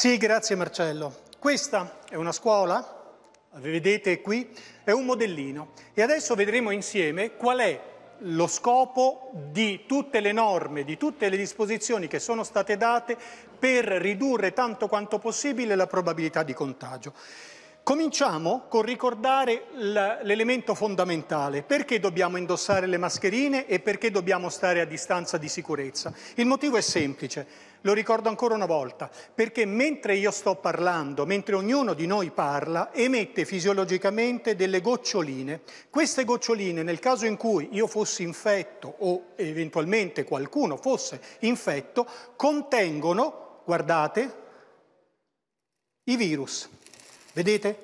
Sì, grazie Marcello. Questa è una scuola, la vedete qui, è un modellino e adesso vedremo insieme qual è lo scopo di tutte le norme, di tutte le disposizioni che sono state date per ridurre tanto quanto possibile la probabilità di contagio. Cominciamo con ricordare l'elemento fondamentale, perché dobbiamo indossare le mascherine e perché dobbiamo stare a distanza di sicurezza. Il motivo è semplice, lo ricordo ancora una volta, perché mentre io sto parlando, mentre ognuno di noi parla, emette fisiologicamente delle goccioline. Queste goccioline, nel caso in cui io fossi infetto o eventualmente qualcuno fosse infetto, contengono, guardate, i virus. Vedete?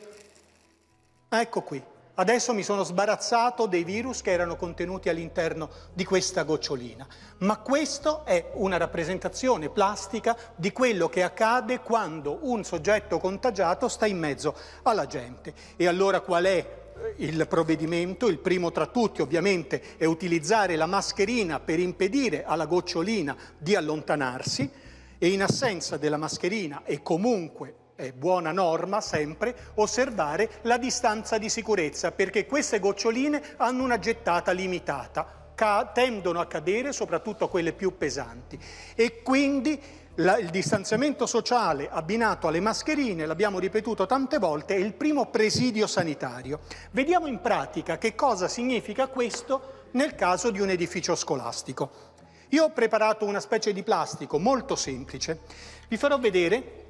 Ecco qui. Adesso mi sono sbarazzato dei virus che erano contenuti all'interno di questa gocciolina, ma questo è una rappresentazione plastica di quello che accade quando un soggetto contagiato sta in mezzo alla gente. E allora qual è eh, il provvedimento, il primo tra tutti ovviamente, è utilizzare la mascherina per impedire alla gocciolina di allontanarsi e in assenza della mascherina e comunque è buona norma sempre osservare la distanza di sicurezza perché queste goccioline hanno una gettata limitata, tendono a cadere soprattutto quelle più pesanti e quindi la, il distanziamento sociale abbinato alle mascherine, l'abbiamo ripetuto tante volte, è il primo presidio sanitario. Vediamo in pratica che cosa significa questo nel caso di un edificio scolastico. Io ho preparato una specie di plastico molto semplice, vi farò vedere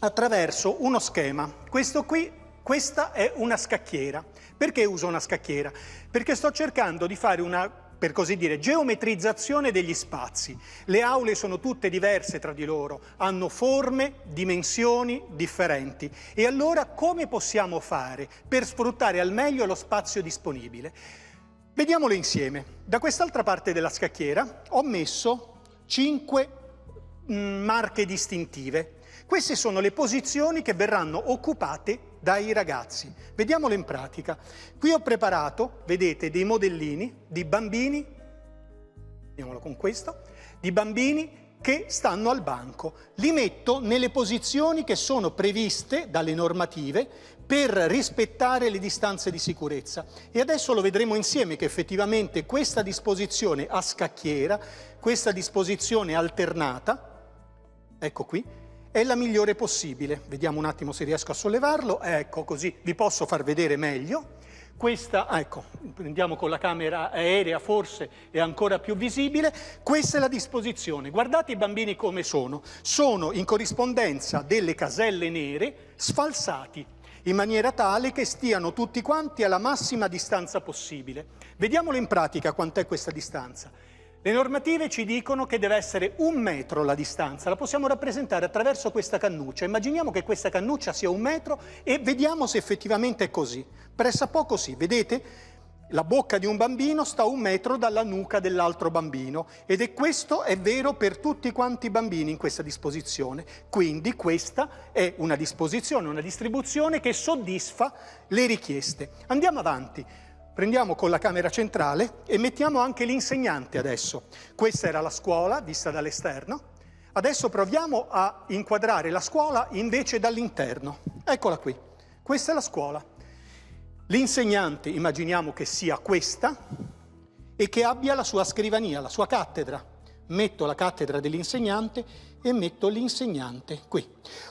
attraverso uno schema. Questo qui, questa è una scacchiera. Perché uso una scacchiera? Perché sto cercando di fare una per così dire, geometrizzazione degli spazi. Le aule sono tutte diverse tra di loro, hanno forme, dimensioni differenti. E allora come possiamo fare per sfruttare al meglio lo spazio disponibile? Vediamolo insieme. Da quest'altra parte della scacchiera ho messo cinque mm, marche distintive, queste sono le posizioni che verranno occupate dai ragazzi. Vediamole in pratica. Qui ho preparato, vedete, dei modellini di bambini, vediamolo con questo, di bambini che stanno al banco. Li metto nelle posizioni che sono previste dalle normative per rispettare le distanze di sicurezza. E adesso lo vedremo insieme che effettivamente questa disposizione a scacchiera, questa disposizione alternata, ecco qui, è la migliore possibile. Vediamo un attimo se riesco a sollevarlo. Ecco, così vi posso far vedere meglio. Questa, ecco, prendiamo con la camera aerea, forse è ancora più visibile. Questa è la disposizione. Guardate i bambini come sono. Sono in corrispondenza delle caselle nere sfalsati in maniera tale che stiano tutti quanti alla massima distanza possibile. Vediamolo in pratica quant'è questa distanza. Le normative ci dicono che deve essere un metro la distanza, la possiamo rappresentare attraverso questa cannuccia. Immaginiamo che questa cannuccia sia un metro e vediamo se effettivamente è così. Pressa poco sì, vedete? La bocca di un bambino sta un metro dalla nuca dell'altro bambino ed è questo è vero per tutti quanti i bambini in questa disposizione. Quindi questa è una disposizione, una distribuzione che soddisfa le richieste. Andiamo avanti prendiamo con la camera centrale e mettiamo anche l'insegnante adesso. Questa era la scuola vista dall'esterno. Adesso proviamo a inquadrare la scuola invece dall'interno. Eccola qui. Questa è la scuola. L'insegnante immaginiamo che sia questa e che abbia la sua scrivania, la sua cattedra metto la cattedra dell'insegnante e metto l'insegnante qui.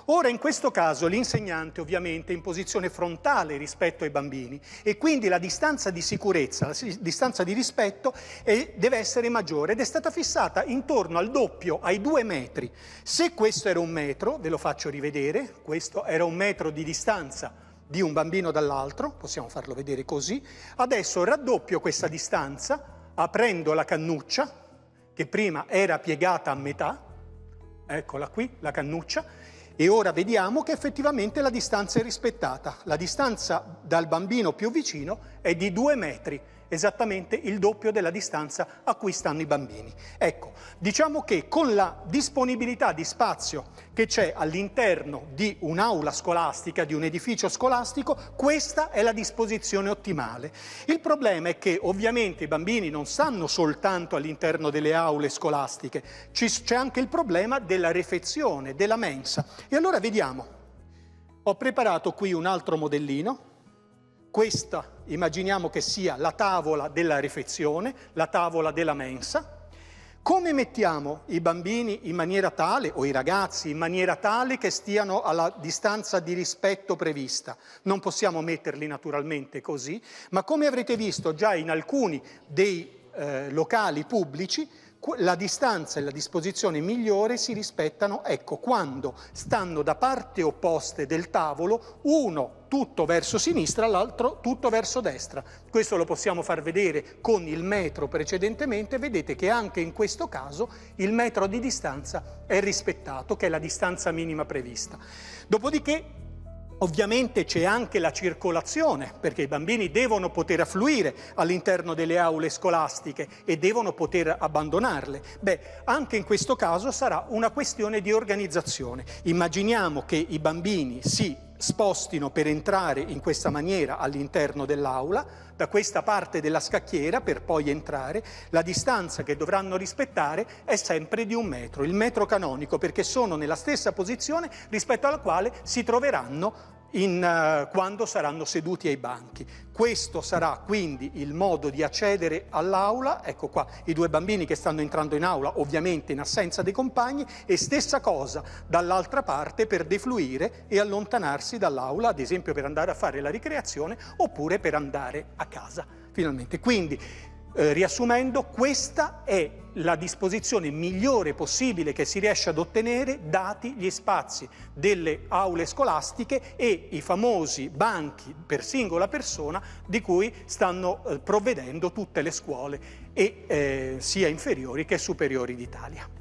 Ora in questo caso l'insegnante ovviamente è in posizione frontale rispetto ai bambini e quindi la distanza di sicurezza, la distanza di rispetto è, deve essere maggiore ed è stata fissata intorno al doppio, ai due metri. Se questo era un metro, ve lo faccio rivedere, questo era un metro di distanza di un bambino dall'altro, possiamo farlo vedere così, adesso raddoppio questa distanza aprendo la cannuccia, che prima era piegata a metà, eccola qui, la cannuccia, e ora vediamo che effettivamente la distanza è rispettata. La distanza dal bambino più vicino è di due metri esattamente il doppio della distanza a cui stanno i bambini. Ecco, diciamo che con la disponibilità di spazio che c'è all'interno di un'aula scolastica, di un edificio scolastico, questa è la disposizione ottimale. Il problema è che ovviamente i bambini non stanno soltanto all'interno delle aule scolastiche, c'è anche il problema della refezione, della mensa. E allora vediamo, ho preparato qui un altro modellino questa immaginiamo che sia la tavola della refezione, la tavola della mensa. Come mettiamo i bambini in maniera tale, o i ragazzi in maniera tale che stiano alla distanza di rispetto prevista? Non possiamo metterli naturalmente così, ma come avrete visto già in alcuni dei eh, locali pubblici, la distanza e la disposizione migliore si rispettano, ecco, quando stanno da parte opposte del tavolo, uno tutto verso sinistra, l'altro tutto verso destra. Questo lo possiamo far vedere con il metro precedentemente, vedete che anche in questo caso il metro di distanza è rispettato, che è la distanza minima prevista. Dopodiché Ovviamente c'è anche la circolazione, perché i bambini devono poter affluire all'interno delle aule scolastiche e devono poter abbandonarle. Beh, anche in questo caso sarà una questione di organizzazione. Immaginiamo che i bambini si spostino per entrare in questa maniera all'interno dell'aula, da questa parte della scacchiera per poi entrare, la distanza che dovranno rispettare è sempre di un metro, il metro canonico, perché sono nella stessa posizione rispetto alla quale si troveranno in, uh, quando saranno seduti ai banchi. Questo sarà quindi il modo di accedere all'aula, ecco qua i due bambini che stanno entrando in aula ovviamente in assenza dei compagni e stessa cosa dall'altra parte per defluire e allontanarsi dall'aula, ad esempio per andare a fare la ricreazione oppure per andare a casa finalmente. Quindi eh, riassumendo, questa è la disposizione migliore possibile che si riesce ad ottenere dati gli spazi delle aule scolastiche e i famosi banchi per singola persona di cui stanno eh, provvedendo tutte le scuole e, eh, sia inferiori che superiori d'Italia.